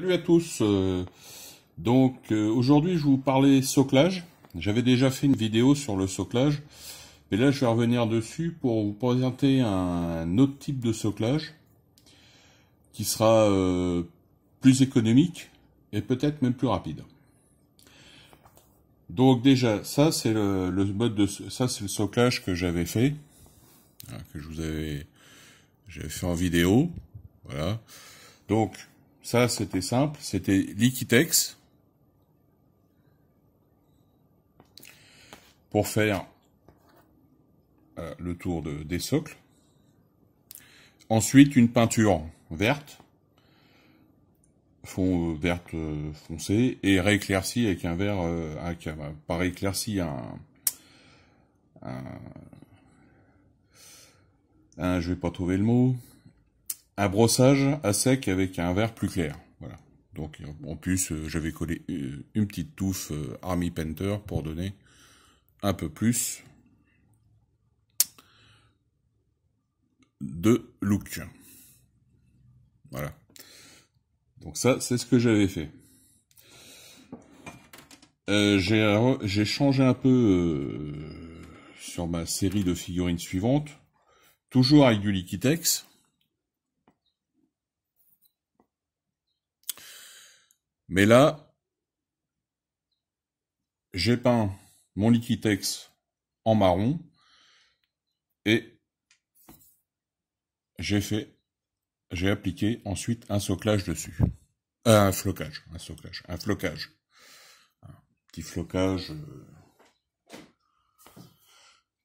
Salut à tous, euh, donc euh, aujourd'hui je vais vous parler soclage, j'avais déjà fait une vidéo sur le soclage, mais là je vais revenir dessus pour vous présenter un autre type de soclage qui sera euh, plus économique et peut-être même plus rapide. Donc déjà ça c'est le, mode de ça c'est le soclage que j'avais fait, hein, que je vous avais j'avais fait en vidéo, voilà. Donc ça, c'était simple, c'était l'Iquitex. Pour faire euh, le tour des socles. Ensuite, une peinture verte, fond euh, verte euh, foncé, et rééclaircie avec un vert, avec, pas un, un, un, je vais pas trouver le mot, un brossage à sec avec un verre plus clair. Voilà. Donc en plus, euh, j'avais collé euh, une petite touffe euh, Army Painter pour donner un peu plus de look. Voilà. Donc ça, c'est ce que j'avais fait. J'ai changé un peu sur ma série de figurines suivantes. Toujours avec du Liquitex. Mais là, j'ai peint mon Liquitex en marron et j'ai fait, j'ai appliqué ensuite un soclage dessus. Euh, un flocage, un soclage, un flocage. Un petit flocage euh,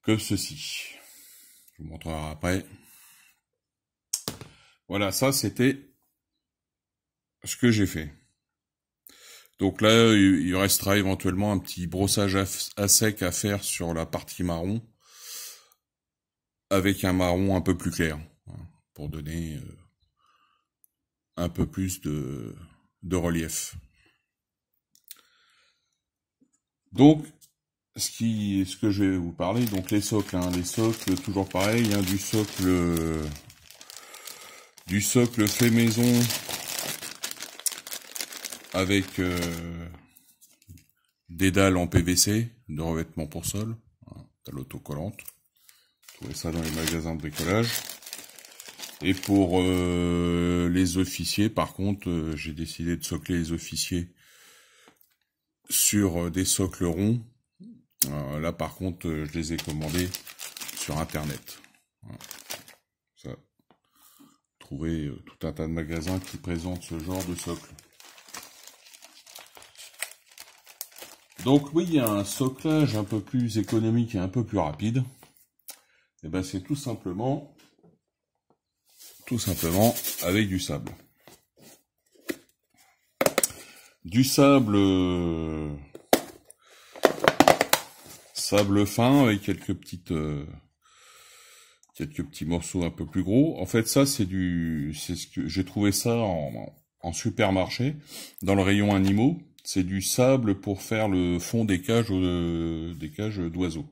que ceci. Je vous montrerai après. Voilà, ça c'était ce que j'ai fait. Donc là, il restera éventuellement un petit brossage à, sec à faire sur la partie marron, avec un marron un peu plus clair, hein, pour donner euh, un peu plus de, relief. Donc, ce, qui, ce que je vais vous parler, donc les socles, hein, les socles, toujours pareil, hein, du socle du socle fait maison avec euh, des dalles en PVC de revêtement pour sol, à hein, l'autocollante, Vous Trouvez ça dans les magasins de bricolage. Et pour euh, les officiers, par contre, euh, j'ai décidé de socler les officiers sur des socles ronds. là, par contre, je les ai commandés sur Internet. Voilà. Ça, tout un tas de magasins qui présentent ce genre de socle. Donc oui, il y a un soclage un peu plus économique et un peu plus rapide. Et eh ben c'est tout simplement, tout simplement avec du sable. Du sable, euh, sable fin avec quelques petites, euh, petits morceaux un peu plus gros. En fait, ça c'est du, c'est ce que j'ai trouvé ça en supermarché dans le rayon animaux c'est du sable pour faire le fond des cages, euh, des cages d'oiseaux.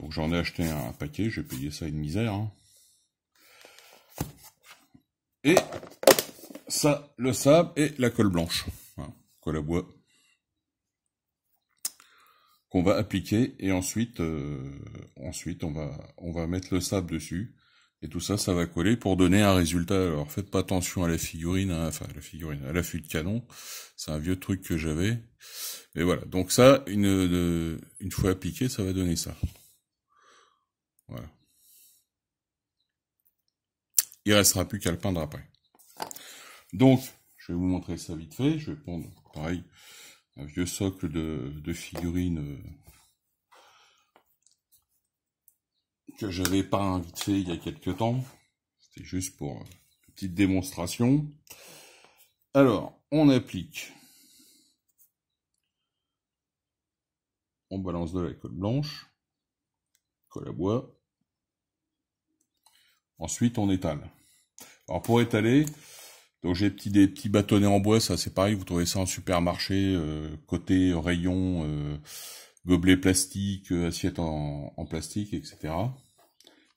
Donc j'en ai acheté un, paquet, j'ai payé ça une misère. Hein. Et ça, le sable et la colle blanche, colle à bois, qu'on va appliquer et ensuite, euh, ensuite on va, on va mettre le sable dessus et tout ça, ça va coller pour donner un résultat. Alors faites pas attention à la figurine, hein. enfin à la figurine, à l'affût de canon. C'est un vieux truc que j'avais. Et voilà, donc ça, une, une fois appliqué, ça va donner ça. Voilà. Il restera plus qu'à le peindre après. Donc, je vais vous montrer ça vite fait. Je vais prendre, pareil, un vieux socle de, de figurines euh, que j'avais pas invité il y a quelques temps. C'était juste pour une petite démonstration. Alors, on applique. On balance de la colle blanche, colle à bois. Ensuite, on étale. Alors pour étaler, donc j'ai des petits bâtonnets en bois, ça c'est pareil, vous trouvez ça en supermarché, euh, côté euh, rayon euh, gobelets plastique, euh, assiettes en, plastique, etc.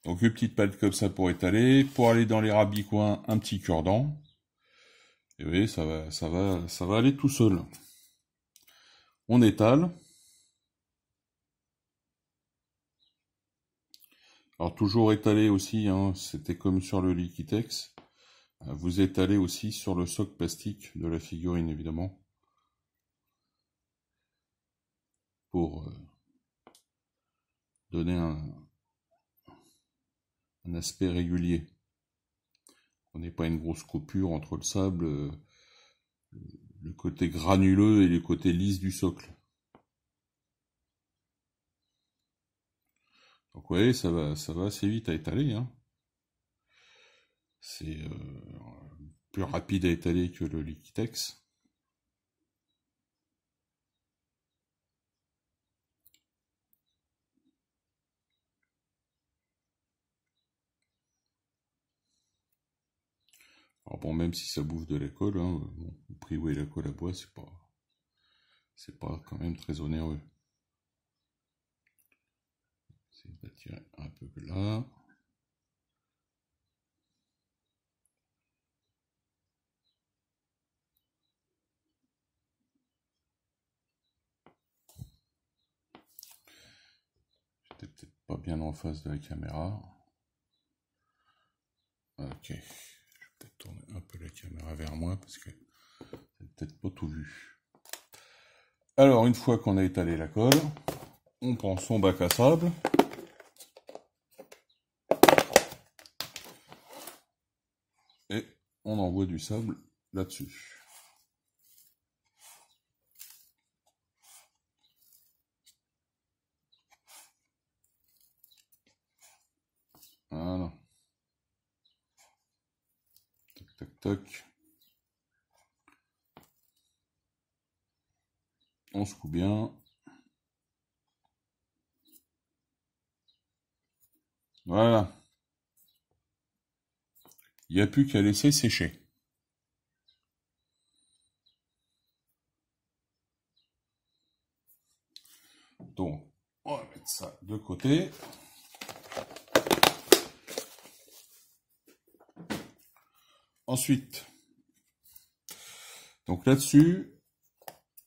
Donc une petite pâte comme ça pour étaler. Pour aller dans les coins, un petit cordon. dent Et vous voyez, ça va, ça va, ça va aller tout seul. On étale. Alors toujours étaler aussi, hein, c'était comme sur le Liquitex. Vous étalez aussi sur le soc plastique de la figurine évidemment. pour euh, donner un, aspect régulier. On n'est pas une grosse coupure entre le sable, euh, le côté granuleux et le côté lisse du socle. Donc vous voyez, ça va, ça va assez vite à étaler. Hein. C'est euh, plus rapide à étaler que le Liquitex. Alors bon, même si ça bouffe de l'école, colle, hein, bon, priver la à bois, c'est pas, c'est pas quand même très onéreux. C'est d'attirer un peu là. J'étais peut-être pas bien en face de la caméra. Ok la caméra vers moi parce que peut-être pas tout vu. Alors, une fois qu'on a étalé la colle, on prend son bac à sable. Et on envoie du sable là-dessus. Voilà. On se coupe bien. Voilà. Il n'y a plus qu'à laisser sécher. Donc, on va mettre ça de côté. Ensuite, donc là-dessus,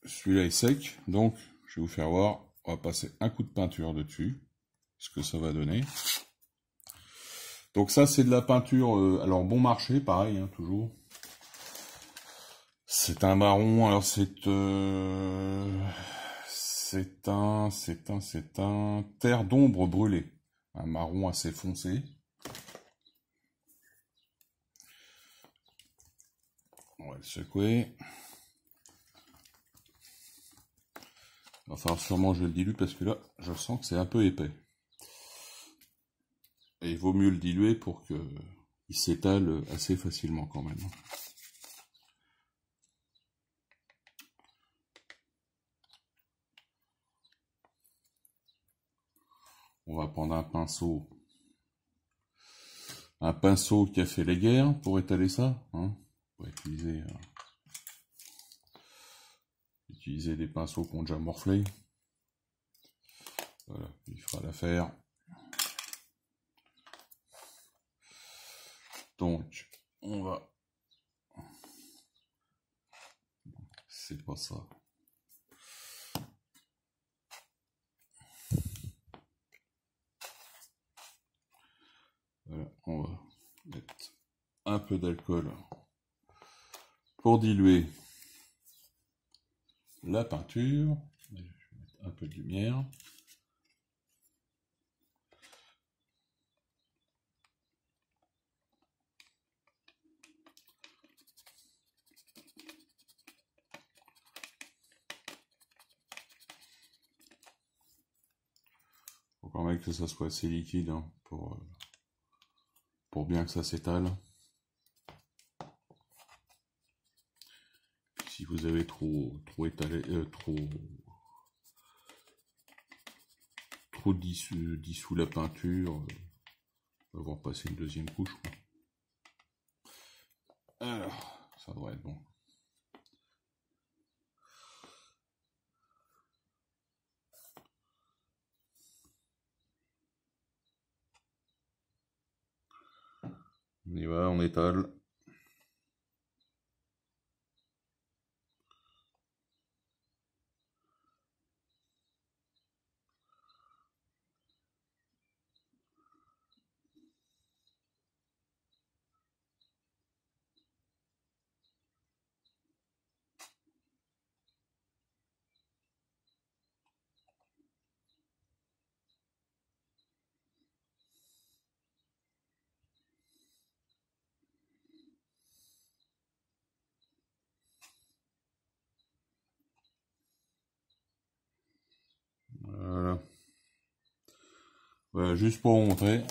celui-là est sec, donc je vais vous faire voir, on va passer un coup de peinture dessus, ce que ça va donner. Donc ça, c'est de la peinture, euh, alors bon marché, pareil, hein, toujours. C'est un marron, alors c'est... Euh, c'est un, c'est un, c'est un terre d'ombre brûlée. Un marron assez foncé. On va le secouer. Enfin, sûrement je le dilue parce que là, je sens que c'est un peu épais. Et il vaut mieux le diluer pour qu'il s'étale assez facilement quand même. On va prendre un pinceau, un pinceau qui a fait les guerres pour étaler ça. Hein utiliser, euh, utiliser des pinceaux qu'on déjà morflé. Voilà, il fera l'affaire. Donc, on va... C'est pas ça. Voilà, on va mettre un peu d'alcool pour diluer la peinture. Je vais mettre un peu de lumière. Faut quand même que ça soit assez liquide hein, pour, euh, pour bien que ça s'étale. avez trop, trop étalé, euh, trop, trop dissous, dissous la peinture, on va voir passer une deuxième couche. Alors, ça devrait être bon. On y va, on étale. Euh, juste pour vous montrer.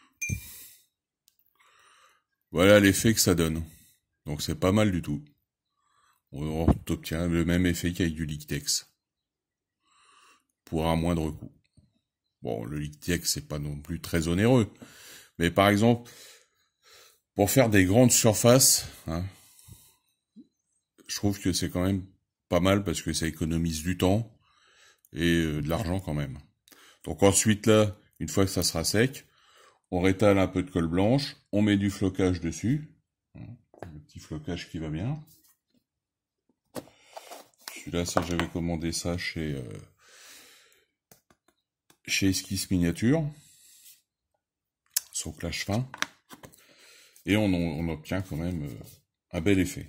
voilà l'effet que ça donne. Donc c'est pas mal du tout. On obtient le même effet qu'avec du Lictex. Pour un moindre coût. Bon, le Lictex, c'est pas non plus très onéreux. Mais par exemple, pour faire des grandes surfaces, hein, je trouve que c'est quand même pas mal parce que ça économise du temps et euh, de l'argent quand même. Donc ensuite là, une fois que ça sera sec, on rétale un peu de colle blanche, on met du flocage dessus, le petit flocage qui va bien. Celui-là, ça j'avais commandé ça chez euh, chez Esquisse Miniature, son clash fin, et on, obtient quand même euh, un bel effet.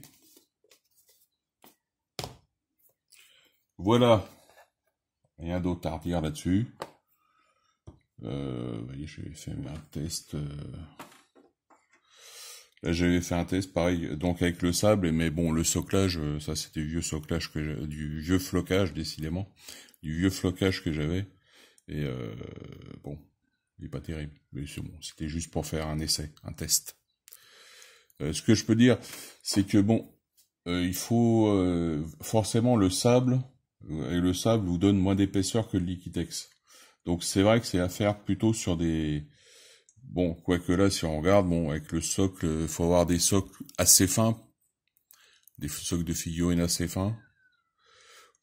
Voilà Rien d'autre à dire là-dessus. Euh, vous voyez, j'avais fait un test. Euh, là, j'avais fait un test pareil, donc avec le sable, mais bon, le soclage, euh, ça c'était vieux soclage que du vieux flocage décidément, du vieux flocage que j'avais. Et euh, bon, il n'est pas terrible, mais c'est bon, c'était juste pour faire un essai, un test. ce que je peux dire, c'est que bon, il faut forcément le sable et le sable vous donne moins d'épaisseur que le Liquitex. Donc c'est vrai que c'est à faire plutôt sur des... Bon, quoique là, si on regarde, bon, avec le socle, il faut avoir des socles assez fins, des socles de figurines assez fins.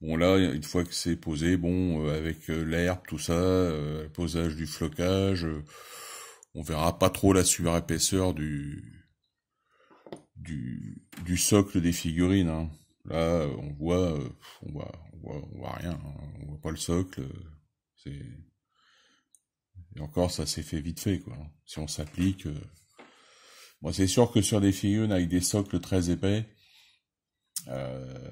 Bon là, une fois que c'est posé, bon, euh, avec euh, l'herbe, tout ça, euh, posage du flocage, on verra pas trop la épaisseur du, du, du socle des figurines. Hein. Là, on voit, on voit, on voit, voit rien, hein. on voit pas le socle. C'est et encore ça s'est fait vite fait quoi. Si on s'applique, euh, c'est sûr que sur des figurines avec des socles très épais, euh,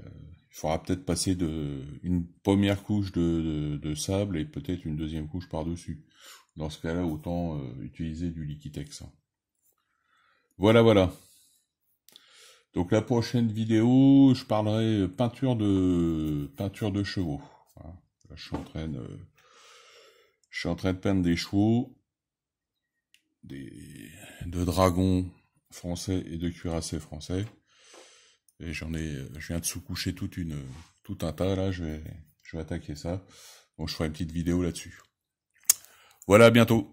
il faudra peut-être passer de une première couche de, sable et peut-être une deuxième couche par dessus. Dans ce cas-là, autant euh, utiliser du liquitex. Voilà, voilà. Donc la prochaine vidéo, je parlerai euh, peinture de peinture de chevaux. je suis en train de, je suis en train de peindre des chevaux, des de dragons français et de cuirassés français. Et j'en ai, euh, je viens de sous-coucher toute une, tout un tas là. Je vais, je vais attaquer ça. Bon, je ferai une petite vidéo là-dessus. Voilà, à bientôt.